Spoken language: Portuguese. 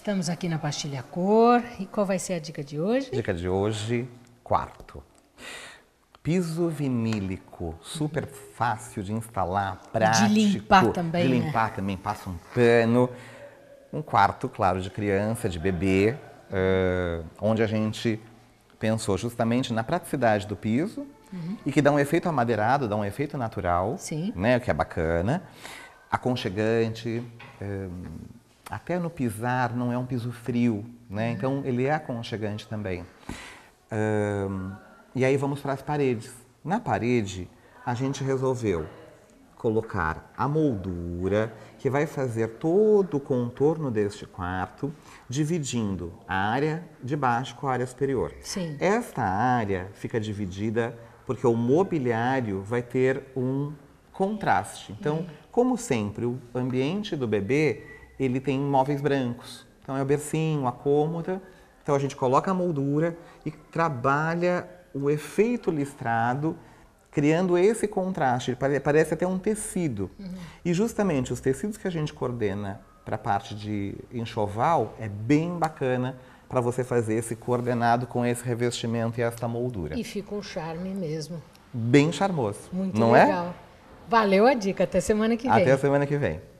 Estamos aqui na pastilha cor. E qual vai ser a dica de hoje? Dica de hoje, quarto. Piso vinílico, super fácil de instalar, prático. De limpar também. De né? limpar né? também, passa um pano. Um quarto, claro, de criança, de bebê, uh, onde a gente pensou justamente na praticidade do piso uhum. e que dá um efeito amadeirado, dá um efeito natural, Sim. né, o que é bacana, aconchegante, um, até no pisar não é um piso frio, né? Uhum. Então ele é aconchegante também. Um, e aí vamos para as paredes. Na parede a gente resolveu colocar a moldura que vai fazer todo o contorno deste quarto, dividindo a área de baixo com a área superior. Sim. Esta área fica dividida porque o mobiliário vai ter um contraste. Então, uhum. como sempre, o ambiente do bebê ele tem móveis brancos. Então é o bercinho, a cômoda. Então a gente coloca a moldura e trabalha o efeito listrado, criando esse contraste. Parece até um tecido. Uhum. E justamente os tecidos que a gente coordena para a parte de enxoval é bem bacana para você fazer esse coordenado com esse revestimento e esta moldura. E fica um charme mesmo. Bem charmoso. Muito não é? legal. É? Valeu a dica. Até semana que vem. Até a semana que vem.